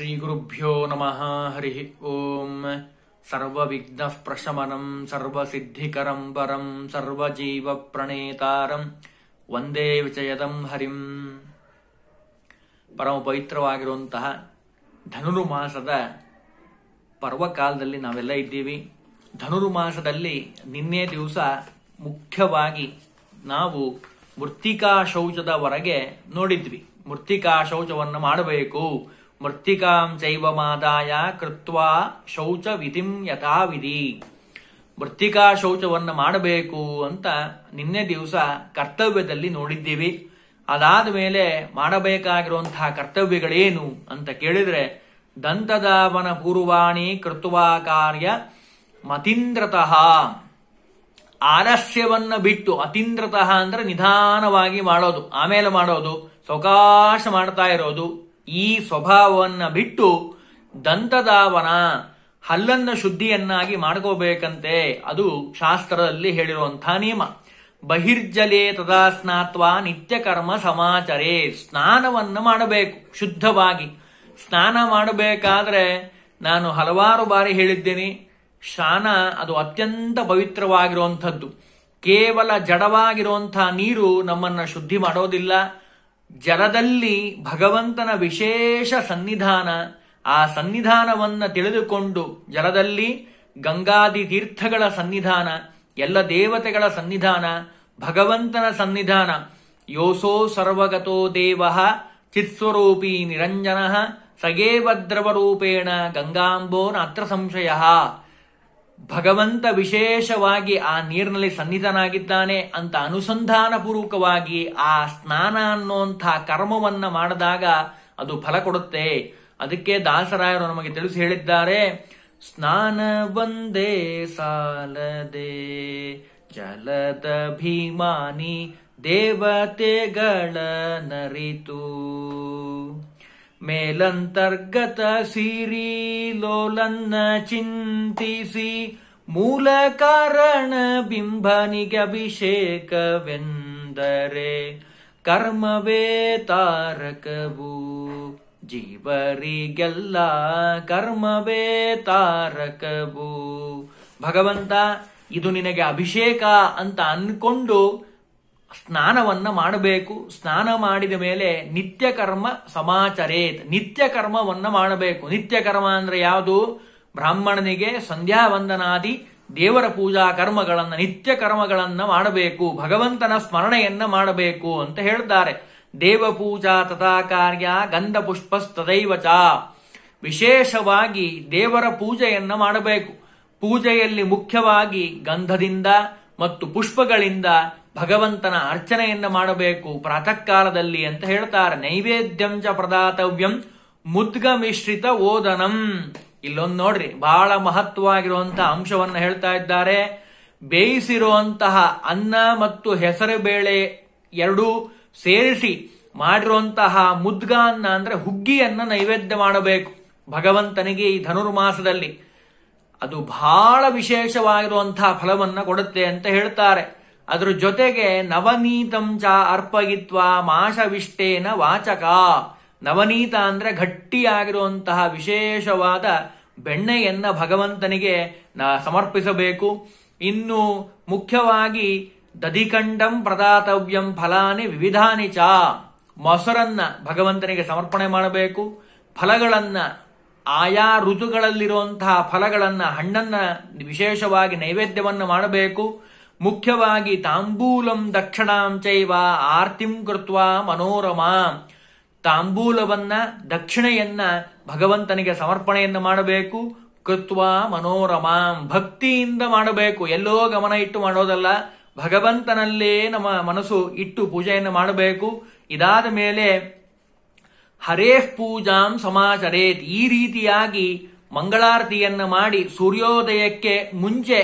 ಶ್ರೀಗುರುಭ್ಯೋ ನಮಃ ಹರಿ ಓಂ ಸರ್ವವಿಘ್ನಃ ಪ್ರಶಮನಂ ಸರ್ವಸಿದ್ಧಿಕರಂ ಪರಂ ಸರ್ವಜೀವ ಪ್ರಣೇತಾರಂ ವಂದೇ ವಿಜಯದಂ ಹರಿಂ ಪರಮ ಪವಿತ್ರವಾಗಿರುವಂತಹ ಧನುರ್ಮಾಸದ ಪರ್ವಕಾಲದಲ್ಲಿ ನಾವೆಲ್ಲ ಇದ್ದೀವಿ ಧನುರ್ಮಾಸದಲ್ಲಿ ನಿನ್ನೆ ದಿವಸ ಮುಖ್ಯವಾಗಿ ನಾವು ಮೃತ್ತಿಕಾ ಶೌಚದವರೆಗೆ ನೋಡಿದ್ವಿ ಮೃತ್ತಿಕಾ ಶೌಚವನ್ನು ಮಾಡಬೇಕು ಮೃತ್ತಿಕಾಂ ಚೈವ ಮಾದಾಯ ಕೃತ್ವಾ ಶೌಚ ವಿಧಿಂ ಯಥಾವಿಧಿ ಮೃತ್ತಿಕಾ ಶೌಚವನ್ನು ಮಾಡಬೇಕು ಅಂತ ನಿನ್ನೆ ದಿವಸ ಕರ್ತವ್ಯದಲ್ಲಿ ನೋಡಿದ್ದೀವಿ ಅದಾದ ಮೇಲೆ ಮಾಡಬೇಕಾಗಿರುವಂತಹ ಕರ್ತವ್ಯಗಳೇನು ಅಂತ ಕೇಳಿದರೆ ದಂತದಾವನ ಪೂರ್ವಾಣಿ ಕೃತ್ವಾ ಕಾರ್ಯ ಮತೀಂದ್ರತಃ ಆಲಸ್ಯವನ್ನು ಬಿಟ್ಟು ಅತೀಂದ್ರತಃ ಅಂದ್ರೆ ನಿಧಾನವಾಗಿ ಮಾಡೋದು ಆಮೇಲೆ ಮಾಡೋದು ಸವಕಾಶ ಮಾಡ್ತಾ ಇರೋದು ಈ ಸ್ವಭಾವವನ್ನು ಬಿಟ್ಟು ದಂತದಾವನ ಹಲ್ಲನ್ನು ಶುದ್ಧಿಯನ್ನಾಗಿ ಮಾಡ್ಕೋಬೇಕಂತೆ ಅದು ಶಾಸ್ತ್ರದಲ್ಲಿ ಹೇಳಿರುವಂಥ ನಿಯಮ ಬಹಿರ್ಜಲೆ ತದಾ ಸ್ನಾತ್ವ ಕರ್ಮ ಸಮಾಚರೆ ಸ್ನಾನವನ್ನು ಮಾಡಬೇಕು ಶುದ್ಧವಾಗಿ ಸ್ನಾನ ಮಾಡಬೇಕಾದ್ರೆ ನಾನು ಹಲವಾರು ಬಾರಿ ಹೇಳಿದ್ದೇನೆ ಶಾನ ಅದು ಅತ್ಯಂತ ಪವಿತ್ರವಾಗಿರುವಂಥದ್ದು ಕೇವಲ ಜಡವಾಗಿರುವಂತಹ ನೀರು ನಮ್ಮನ್ನು ಶುದ್ಧಿ ಮಾಡೋದಿಲ್ಲ ಜಲದಲ್ಲಿ ಭಗವಂತನ ವಿಶೇಷ ಸನ್ನಿಧಾನ ಆ ಸನ್ನಿಧಾನವನ್ನು ತಿಳಿದುಕೊಂಡು ಜಲದಲ್ಲಿ ಗಂಗಾದಿ ತೀರ್ಥಗಳ ಸನ್ನಿಧಾನ ಎಲ್ಲ ದೇವತೆಗಳ ಸನ್ನಿಧಾನ ಭಗವಂತನ ಸನ್ನಿಧಾನ ಯೋಸೋ ಸರ್ವಗತೋ ದೇವ ಚಿತ್ಸ್ವರೂಪಿ ನಿರಂಜನ ಸಗೇವದ್ರವರೂಪೇಣ ಗಂಗಾಂಬೋ ನಾತ್ರ ಸಂಶಯ ಭಗವಂತ ವಿಶೇಷವಾಗಿ ಆ ನೀರಿನಲ್ಲಿ ಸನ್ನಿಧನಾಗಿದ್ದಾನೆ ಅಂತ ಅನುಸಂಧಾನ ಪೂರ್ವಕವಾಗಿ ಆ ಸ್ನಾನ ಅನ್ನುವಂಥ ಕರ್ಮವನ್ನು ಮಾಡಿದಾಗ ಅದು ಫಲ ಕೊಡುತ್ತೆ ಅದಕ್ಕೆ ದಾಸರಾಯರು ನಮಗೆ ತಿಳಿಸಿ ಹೇಳಿದ್ದಾರೆ ಸ್ನಾನ ಒಂದೇ ಸಾಲದೆ ಜಲದ ಭೀಮಾನಿ ದೇವತೆಗಳ ನರಿತು ಮೇಲಂತರ್ಗತ ಸಿರಿ ಲೋಲನ್ನ ಚಿಂತಿಸಿ ಮೂಲ ಕಾರಣ ಬಿಂಬನಿಗೆ ಅಭಿಷೇಕವೆಂದರೆ ಕರ್ಮವೇ ತಾರಕವು ಜೀವರಿಗೆಲ್ಲ ಕರ್ಮವೇ ತಾರಕವು ಭಗವಂತ ಇದು ನಿನಗೆ ಅಭಿಷೇಕ ಅಂತ ಅನ್ಕೊಂಡು ಸ್ನಾನವನ್ನು ಮಾಡಬೇಕು ಸ್ನಾನ ಮಾಡಿದ ಮೇಲೆ ನಿತ್ಯ ಕರ್ಮ ಸಮಾಚರೇತ್ ನಿತ್ಯ ಕರ್ಮವನ್ನ ಮಾಡಬೇಕು ನಿತ್ಯ ಕರ್ಮ ಅಂದರೆ ಯಾವುದು ಬ್ರಾಹ್ಮಣನಿಗೆ ಸಂಧ್ಯಾ ವಂದನಾದಿ ದೇವರ ಪೂಜಾ ಕರ್ಮಗಳನ್ನು ನಿತ್ಯ ಕರ್ಮಗಳನ್ನು ಮಾಡಬೇಕು ಭಗವಂತನ ಸ್ಮರಣೆಯನ್ನ ಮಾಡಬೇಕು ಅಂತ ಹೇಳ್ತಾರೆ ಪೂಜಾ ತಥಾ ಕಾರ್ಯ ಗಂಧ ಪುಷ್ಪಸ್ತದೈವಚ ವಿಶೇಷವಾಗಿ ದೇವರ ಪೂಜೆಯನ್ನು ಮಾಡಬೇಕು ಪೂಜೆಯಲ್ಲಿ ಮುಖ್ಯವಾಗಿ ಗಂಧದಿಂದ ಮತ್ತು ಪುಷ್ಪಗಳಿಂದ ಭಗವಂತನ ಅರ್ಚನೆಯಿಂದ ಮಾಡಬೇಕು ಪ್ರಾತಃ ಕಾಲದಲ್ಲಿ ಅಂತ ಹೇಳ್ತಾರೆ ನೈವೇದ್ಯಂಚ ಪ್ರದಾತವ್ಯಂ ಮುದ್ಗ ಮಿಶ್ರಿತ ಓದನಂ ಇಲ್ಲೊಂದು ನೋಡ್ರಿ ಬಹಳ ಮಹತ್ವವಾಗಿರುವಂತಹ ಅಂಶವನ್ನ ಹೇಳ್ತಾ ಇದ್ದಾರೆ ಬೇಯಿಸಿರುವಂತಹ ಅನ್ನ ಮತ್ತು ಹೆಸರು ಬೇಳೆ ಎರಡೂ ಸೇರಿಸಿ ಮಾಡಿರುವಂತಹ ಮುದ್ಗ ಅನ್ನ ಅಂದ್ರೆ ಹುಗ್ಗಿಯನ್ನ ನೈವೇದ್ಯ ಮಾಡಬೇಕು ಭಗವಂತನಿಗೆ ಈ ಧನುರ್ಮಾಸದಲ್ಲಿ ಅದು ಬಹಳ ವಿಶೇಷವಾಗಿರುವಂತಹ ಫಲವನ್ನ ಕೊಡುತ್ತೆ ಅಂತ ಹೇಳ್ತಾರೆ ಅದ್ರ ಜೊತೆಗೆ ಚ ಅರ್ಪಯಿತ್ವ ಮಾಶವಿಷ್ಟೇನ ವಾಚಕ ನವನೀತ ಅಂದ್ರೆ ಗಟ್ಟಿಯಾಗಿರುವಂತಹ ವಿಶೇಷವಾದ ಬೆಣ್ಣೆಯನ್ನ ಭಗವಂತನಿಗೆ ಸಮರ್ಪಿಸಬೇಕು ಇನ್ನು ಮುಖ್ಯವಾಗಿ ದಧಿಕಂಡಂ ಪ್ರದಾತವ್ಯಂ ಫಲಾನಿ ವಿವಿಧಾನಿ ಚ ಮೊಸರನ್ನ ಭಗವಂತನಿಗೆ ಸಮರ್ಪಣೆ ಮಾಡಬೇಕು ಫಲಗಳನ್ನ ಆಯಾ ಋತುಗಳಲ್ಲಿರುವಂತಹ ಫಲಗಳನ್ನ ಹಣ್ಣನ್ನ ವಿಶೇಷವಾಗಿ ನೈವೇದ್ಯವನ್ನು ಮಾಡಬೇಕು ಮುಖ್ಯವಾಗಿ ತಾಂಬೂಲಂ ದಕ್ಷಿಣಾಂಚೈವ ಆರ್ತಿಂ ಕೃತ್ವ ಮನೋರಮ ತಾಂಬೂಲವನ್ನ ದಕ್ಷಿಣೆಯನ್ನ ಭಗವಂತನಿಗೆ ಸಮರ್ಪಣೆಯನ್ನು ಮಾಡಬೇಕು ಕೃತ್ವ ಮನೋರಮಾಂ ಭಕ್ತಿಯಿಂದ ಮಾಡಬೇಕು ಎಲ್ಲೋ ಗಮನ ಇಟ್ಟು ಮಾಡೋದಲ್ಲ ಭಗವಂತನಲ್ಲೇ ನಮ್ಮ ಮನಸ್ಸು ಇಟ್ಟು ಪೂಜೆಯನ್ನು ಮಾಡಬೇಕು ಇದಾದ ಮೇಲೆ ಹರೇ ಪೂಜಾಂ ಸಮಾಚರೇತ್ ಈ ರೀತಿಯಾಗಿ ಮಂಗಳಾರತಿಯನ್ನು ಮಾಡಿ ಸೂರ್ಯೋದಯಕ್ಕೆ ಮುಂಚೆ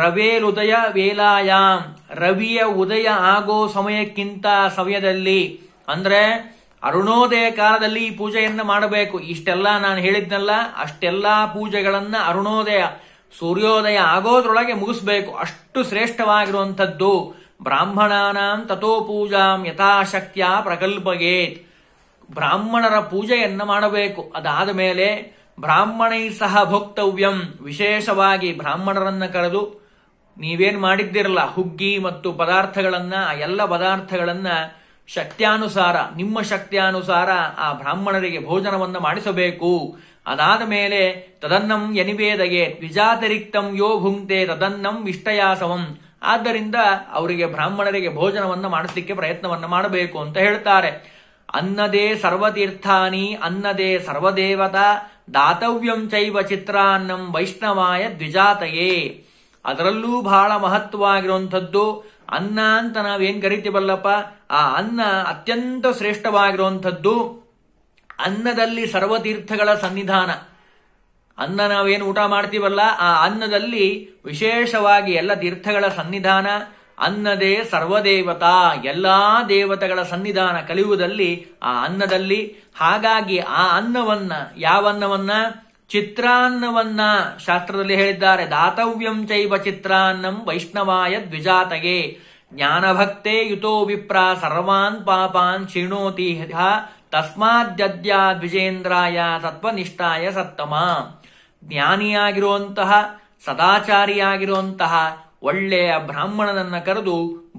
ರವೇಲುದಯ ವೇಲಾಯಾಮ್ ರವಿಯ ಉದಯ ಆಗೋ ಸಮಯಕ್ಕಿಂತ ಸಮಯದಲ್ಲಿ ಅಂದ್ರೆ ಅರುಣೋದಯ ಕಾಲದಲ್ಲಿ ಈ ಪೂಜೆಯನ್ನು ಮಾಡಬೇಕು ಇಷ್ಟೆಲ್ಲ ನಾನು ಹೇಳಿದ್ನಲ್ಲ ಅಷ್ಟೆಲ್ಲ ಪೂಜೆಗಳನ್ನ ಅರುಣೋದಯ ಸೂರ್ಯೋದಯ ಆಗೋದ್ರೊಳಗೆ ಮುಗಿಸ್ಬೇಕು ಅಷ್ಟು ಶ್ರೇಷ್ಠವಾಗಿರುವಂಥದ್ದು ಬ್ರಾಹ್ಮಣಾನಾಂ ತಥೋ ಪೂಜಾಂ ಯಥಾಶಕ್ತಿಯ ಪ್ರಕಲ್ಪಗೇತ್ ಬ್ರಾಹ್ಮಣರ ಪೂಜೆಯನ್ನು ಮಾಡಬೇಕು ಅದಾದ ಮೇಲೆ ಬ್ರಾಹ್ಮಣೈ ಸಹ ಭೋಕ್ತವ್ಯಂ ವಿಶೇಷವಾಗಿ ಬ್ರಾಹ್ಮಣರನ್ನ ಕರೆದು ನೀವೇನ್ ಮಾಡಿದ್ದಿರಲ್ಲ ಹುಗ್ಗಿ ಮತ್ತು ಪದಾರ್ಥಗಳನ್ನ ಆ ಎಲ್ಲ ಪದಾರ್ಥಗಳನ್ನ ಶಕ್ತ್ಯಾನುಸಾರ ನಿಮ್ಮ ಶಕ್ತ್ಯಾನುಸಾರ ಆ ಬ್ರಾಹ್ಮಣರಿಗೆ ಭೋಜನವನ್ನು ಮಾಡಿಸಬೇಕು ಅದಾದ ಮೇಲೆ ತದನ್ನಂ ಎನಿವೇದಗೆ ದ್ವಿಜಾತಿರಿಕ್ತಂ ಯೋ ಭುಂಕ್ತೆ ತದನ್ನಂ ವಿಷ್ಟಯಾಸವಂ ಆದ್ದರಿಂದ ಅವರಿಗೆ ಬ್ರಾಹ್ಮಣರಿಗೆ ಭೋಜನವನ್ನು ಮಾಡಿಸಲಿಕ್ಕೆ ಪ್ರಯತ್ನವನ್ನು ಮಾಡಬೇಕು ಅಂತ ಹೇಳ್ತಾರೆ ಅನ್ನದೇ ಸರ್ವತೀರ್ಥಾನಿ ಅನ್ನದೇ ಸರ್ವದೇವತಾ ದಾತವ್ಯಂ ಚೈವ ಚಿತ್ರಾನ್ನಂ ವೈಷ್ಣವಾಯ ದ್ವಿಜಾತಯೇ ಅದರಲ್ಲೂ ಬಹಳ ಮಹತ್ವವಾಗಿರುವಂಥದ್ದು ಅನ್ನ ಅಂತ ನಾವೇನ್ ಕರಿತೀವಲ್ಲಪ್ಪ ಆ ಅನ್ನ ಅತ್ಯಂತ ಶ್ರೇಷ್ಠವಾಗಿರುವಂಥದ್ದು ಅನ್ನದಲ್ಲಿ ಸರ್ವತೀರ್ಥಗಳ ಸನ್ನಿಧಾನ ಅನ್ನ ನಾವೇನು ಊಟ ಮಾಡ್ತೀವಲ್ಲ ಆ ಅನ್ನದಲ್ಲಿ ವಿಶೇಷವಾಗಿ ಎಲ್ಲ ತೀರ್ಥಗಳ ಸನ್ನಿಧಾನ ಅನ್ನದೇ ಸರ್ವದೇವತಾ ಎಲ್ಲಾ ದೇವತೆಗಳ ಸನ್ನಿಧಾನ ಕಲಿಯುವುದಲ್ಲಿ ಆ ಅನ್ನದಲ್ಲಿ ಹಾಗಾಗಿ ಆ ಅನ್ನವನ್ನ ಯಾವ ಅನ್ನವನ್ನ ಚಿತ್ರಾನ್ನವನ್ನ ಶಾಸ್ತ್ರದಲ್ಲಿ ಹೇಳಿದ್ದಾರೆ ದಾತವ್ಯಂ ಚೈವ ಚಿತ್ರಾನ್ನಂ ವೈಷ್ಣವಾಯ ದ್ವಿಜಾತಗೆ ಜ್ಞಾನಭಕ್ತೆ ಯುತೋ ವಿಪ್ರಾ ಸರ್ವಾನ್ ಪಾಪಾನ್ ಕ್ಷೀಣೋತಿ ತಸ್ಮಾದ್ಯ ದ್ವಿಜೇಂದ್ರಾಯ ತತ್ವನಿಷ್ಠಾಯ ಸತ್ತಮ ಜ್ಞಾನಿಯಾಗಿರುವಂತಹ ಸದಾಚಾರಿಯಾಗಿರುವಂತಹ ಒಳ್ಳೆಯ ಬ್ರಾಹ್ಮಣನನ್ನ ಕರೆದು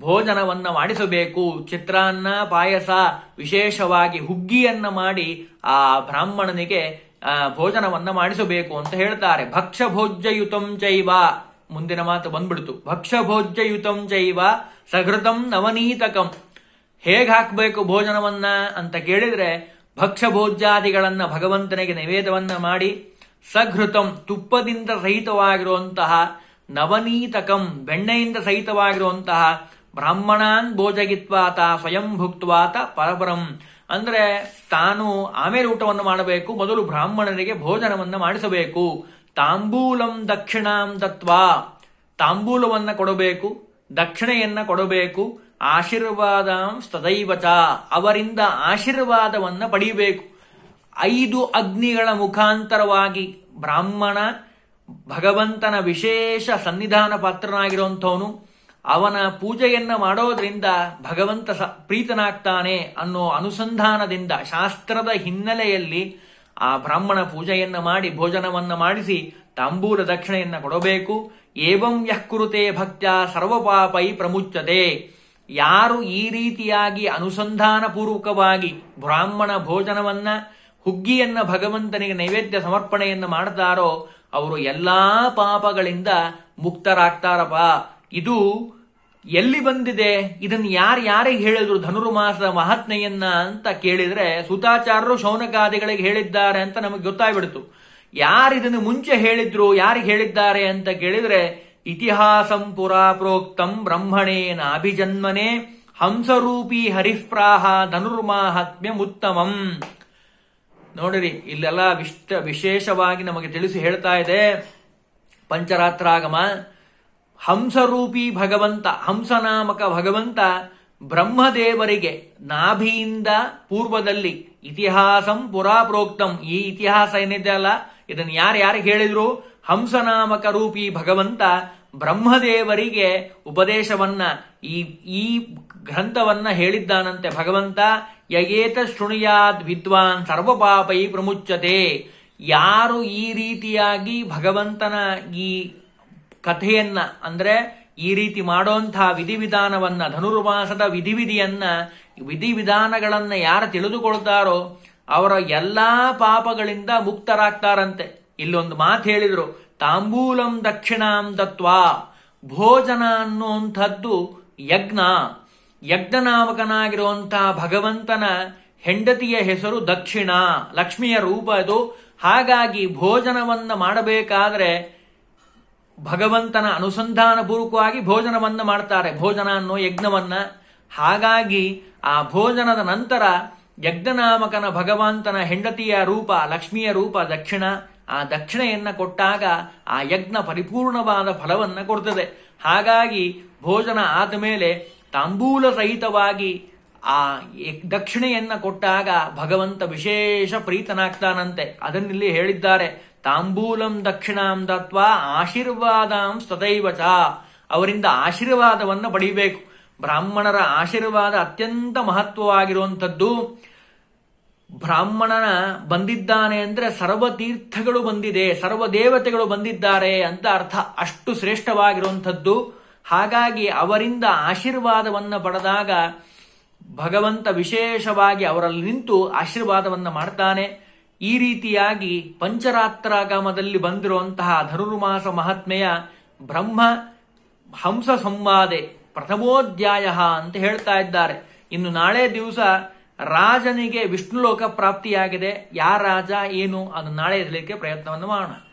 ಭೋಜನವನ್ನ ಮಾಡಿಸಬೇಕು ಚಿತ್ರಾನ್ನ ಪಾಯಸ ವಿಶೇಷವಾಗಿ ಹುಗ್ಗಿಯನ್ನ ಮಾಡಿ ಆ ಬ್ರಾಹ್ಮಣನಿಗೆ ಭೋಜನವನ್ನ ಮಾಡಿಸಬೇಕು ಅಂತ ಹೇಳ್ತಾರೆ ಭಕ್ಷ ಭೋಜ್ಯಯುತಂ ಚೈವ ಮುಂದಿನ ಮಾತು ಬಂದ್ಬಿಡ್ತು ಭಕ್ಷ ಭೋಜ್ಯಯುತಂ ಚೈವ ಸಹೃತಂ ನವನೀತಕಂ ಹೇಗ್ ಹಾಕ್ಬೇಕು ಭೋಜನವನ್ನ ಅಂತ ಕೇಳಿದ್ರೆ ಭಕ್ಷ ಭೋಜ್ಯಾದಿಗಳನ್ನ ಭಗವಂತನಿಗೆ ನೈವೇದ್ಯವನ್ನ ಮಾಡಿ ಸಘೃತಂ ತುಪ್ಪದಿಂದ ಸಹಿತವಾಗಿರುವಂತಹ ನವನೀತಕಂ ಬೆಣ್ಣೆಯಿಂದ ಸಹಿತವಾಗಿರುವಂತಹ ಬ್ರಾಹ್ಮಣಾನ್ ಭೋಜಗಿತ್ವಾತ ಸ್ವಯಂ ಭುಕ್ತವಾತ ಪರಪರಂ ಅಂದ್ರೆ ತಾನು ಆಮೇಲೆ ಊಟವನ್ನು ಮಾಡಬೇಕು ಮೊದಲು ಬ್ರಾಹ್ಮಣರಿಗೆ ಭೋಜನವನ್ನು ಮಾಡಿಸಬೇಕು ತಾಂಬೂಲಂ ದಕ್ಷಿಣಾಂ ದತ್ವಾ ತಾಂಬೂಲವನ್ನ ಕೊಡಬೇಕು ದಕ್ಷಿಣೆಯನ್ನ ಕೊಡಬೇಕು ಆಶೀರ್ವಾದ ಸದೈವಚ ಅವರಿಂದ ಆಶೀರ್ವಾದವನ್ನ ಪಡೆಯಬೇಕು ಐದು ಅಗ್ನಿಗಳ ಮುಖಾಂತರವಾಗಿ ಬ್ರಾಹ್ಮಣ ಭಗವಂತನ ವಿಶೇಷ ಸನ್ನಿಧಾನ ಪಾತ್ರನಾಗಿರುವಂಥವನು ಅವನ ಪೂಜೆಯನ್ನ ಮಾಡೋದ್ರಿಂದ ಭಗವಂತ ಸ ಪ್ರೀತನಾಗ್ತಾನೆ ಅನ್ನೋ ಅನುಸಂಧಾನದಿಂದ ಶಾಸ್ತ್ರದ ಹಿನ್ನೆಲೆಯಲ್ಲಿ ಆ ಬ್ರಾಹ್ಮಣ ಪೂಜೆಯನ್ನ ಮಾಡಿ ಭೋಜನವನ್ನ ಮಾಡಿಸಿ ತಾಂಬೂಲ ದಕ್ಷಿಣೆಯನ್ನ ಕೊಡಬೇಕು ಏವಂ ಯಃ ಕುರುತೆ ಭಕ್ತ್ಯ ಸರ್ವಪಾಪೈ ಪ್ರಮುಚ್ಚತೆ ಯಾರು ಈ ರೀತಿಯಾಗಿ ಅನುಸಂಧಾನ ಪೂರ್ವಕವಾಗಿ ಬ್ರಾಹ್ಮಣ ಭೋಜನವನ್ನ ಹುಗ್ಗಿಯನ್ನ ಭಗವಂತನಿಗೆ ನೈವೇದ್ಯ ಸಮರ್ಪಣೆಯನ್ನು ಮಾಡುತ್ತಾರೋ ಅವರು ಎಲ್ಲ ಪಾಪಗಳಿಂದ ಮುಕ್ತರಾಗ್ತಾರಪ್ಪ ಇದು ಎಲ್ಲಿ ಬಂದಿದೆ ಇದನ್ನು ಯಾರಿಗೆ ಹೇಳಿದ್ರು ಧನುರ್ಮಾಸದ ಮಹಾತ್ಮೆಯನ್ನ ಅಂತ ಕೇಳಿದ್ರೆ ಸುತಾಚಾರರು ಶೌನಕಾದಿಗಳಿಗೆ ಹೇಳಿದ್ದಾರೆ ಅಂತ ನಮಗೆ ಗೊತ್ತಾಗ್ಬಿಡ್ತು ಇದನ್ನು ಮುಂಚೆ ಹೇಳಿದ್ರು ಯಾರಿಗೆ ಹೇಳಿದ್ದಾರೆ ಅಂತ ಕೇಳಿದ್ರೆ ಇತಿಹಾಸಂ ಪುರಾ ಪ್ರೋಕ್ತಂ ಬ್ರಹ್ಮಣೇನ ಅಭಿಜನ್ಮನೆ ಹಂಸರೂಪಿ ಹರಿಪ್ರಾಹ ಧನುರ್ಮಾಹಾತ್ಮ್ಯ ಉತ್ತಮಂ ನೋಡಿರಿ ಇಲ್ಲೆಲ್ಲ ವಿಷ್ಟ ವಿಶೇಷವಾಗಿ ನಮಗೆ ತಿಳಿಸಿ ಹೇಳ್ತಾ ಇದೆ ಪಂಚರಾತ್ರಾಗಮ ಹಂಸರೂಪಿ ಭಗವಂತ ಹಂಸನಾಮಕ ಭಗವಂತ ಬ್ರಹ್ಮದೇವರಿಗೆ ನಾಭಿಯಿಂದ ಪೂರ್ವದಲ್ಲಿ ಇತಿಹಾಸಂ ಪುರಾಪ್ರೋಕ್ತಂ ಈ ಇತಿಹಾಸ ಏನಿದೆ ಅಲ್ಲ ಇದನ್ನು ಯಾರು ಯಾರಿಗೆ ಹೇಳಿದ್ರು ಹಂಸನಾಮಕ ರೂಪಿ ಭಗವಂತ ಬ್ರಹ್ಮದೇವರಿಗೆ ಉಪದೇಶವನ್ನ ಈ ಈ ಗ್ರಂಥವನ್ನ ಹೇಳಿದ್ದಾನಂತೆ ಭಗವಂತ ಯಗೇತ ಶೃಣುಯಾದ್ ವಿದ್ವಾನ್ ಸರ್ವಪಾಪೈ ಪ್ರಮುಚ್ಚತೆ ಯಾರು ಈ ರೀತಿಯಾಗಿ ಭಗವಂತನ ಈ ಕಥೆಯನ್ನ ಅಂದ್ರೆ ಈ ರೀತಿ ಮಾಡುವಂತಹ ವಿಧಿವಿಧಾನವನ್ನ ಧನುರ್ವಾಸದ ವಿಧಿವಿಧಿಯನ್ನ ವಿಧಿವಿಧಾನಗಳನ್ನ ಯಾರು ತಿಳಿದುಕೊಳ್ತಾರೋ ಅವರ ಎಲ್ಲಾ ಪಾಪಗಳಿಂದ ಮುಕ್ತರಾಗ್ತಾರಂತೆ ಇಲ್ಲೊಂದು ಮಾತು ಹೇಳಿದರು ತಾಂಬೂಲಂ ದಕ್ಷಿಣಾಂ ದತ್ವಾ ಭೋಜನ ಅನ್ನುವಂಥದ್ದು ಯಜ್ಞ ಯಜ್ಞನಾಮಕನಾಗಿರುವಂತಹ ಭಗವಂತನ ಹೆಂಡತಿಯ ಹೆಸರು ದಕ್ಷಿಣ ಲಕ್ಷ್ಮಿಯ ರೂಪ ಅದು ಹಾಗಾಗಿ ಭೋಜನವನ್ನು ಮಾಡಬೇಕಾದ್ರೆ ಭಗವಂತನ ಅನುಸಂಧಾನ ಪೂರ್ವಕವಾಗಿ ಭೋಜನವನ್ನು ಮಾಡ್ತಾರೆ ಭೋಜನ ಅನ್ನೋ ಯಜ್ಞವನ್ನ ಹಾಗಾಗಿ ಆ ಭೋಜನದ ನಂತರ ಯಜ್ಞನಾಮಕನ ಭಗವಂತನ ಹೆಂಡತಿಯ ರೂಪ ಲಕ್ಷ್ಮಿಯ ರೂಪ ದಕ್ಷಿಣ ಆ ದಕ್ಷಿಣೆಯನ್ನ ಕೊಟ್ಟಾಗ ಆ ಯಜ್ಞ ಪರಿಪೂರ್ಣವಾದ ಫಲವನ್ನ ಕೊಡ್ತದೆ ಹಾಗಾಗಿ ಭೋಜನ ಆದ ಮೇಲೆ ತಾಂಬೂಲ ಸಹಿತವಾಗಿ ಆ ದಕ್ಷಿಣೆಯನ್ನು ಕೊಟ್ಟಾಗ ಭಗವಂತ ವಿಶೇಷ ಪ್ರೀತನಾಗ್ತಾನಂತೆ ಅದನ್ನಿಲ್ಲಿ ಹೇಳಿದ್ದಾರೆ ತಾಂಬೂಲಂ ದಕ್ಷಿಣಾಂ ದತ್ವಾ ಆಶೀರ್ವಾದಾಂ ಚ ಅವರಿಂದ ಆಶೀರ್ವಾದವನ್ನು ಪಡಿಬೇಕು ಬ್ರಾಹ್ಮಣರ ಆಶೀರ್ವಾದ ಅತ್ಯಂತ ಮಹತ್ವವಾಗಿರುವಂಥದ್ದು ಬ್ರಾಹ್ಮಣನ ಬಂದಿದ್ದಾನೆ ಅಂದರೆ ಸರ್ವತೀರ್ಥಗಳು ಬಂದಿದೆ ಸರ್ವ ದೇವತೆಗಳು ಬಂದಿದ್ದಾರೆ ಅಂತ ಅರ್ಥ ಅಷ್ಟು ಶ್ರೇಷ್ಠವಾಗಿರುವಂಥದ್ದು ಹಾಗಾಗಿ ಅವರಿಂದ ಆಶೀರ್ವಾದವನ್ನು ಪಡೆದಾಗ ಭಗವಂತ ವಿಶೇಷವಾಗಿ ಅವರಲ್ಲಿ ನಿಂತು ಆಶೀರ್ವಾದವನ್ನು ಮಾಡ್ತಾನೆ ಈ ರೀತಿಯಾಗಿ ಪಂಚರಾತ್ರಾಗಮದಲ್ಲಿ ಬಂದಿರುವಂತಹ ಧನುರ್ಮಾಸ ಮಹಾತ್ಮೆಯ ಬ್ರಹ್ಮ ಹಂಸ ಸಂವಾದೆ ಪ್ರಥಮೋಧ್ಯಾಯ ಅಂತ ಹೇಳ್ತಾ ಇದ್ದಾರೆ ಇನ್ನು ನಾಳೆ ದಿವಸ ರಾಜನಿಗೆ ವಿಷ್ಣುಲೋಕ ಪ್ರಾಪ್ತಿಯಾಗಿದೆ ಯಾರ ರಾಜ ಏನು ಅದು ನಾಳೆ ಇರಲಿಕ್ಕೆ ಪ್ರಯತ್ನವನ್ನು ಮಾಡೋಣ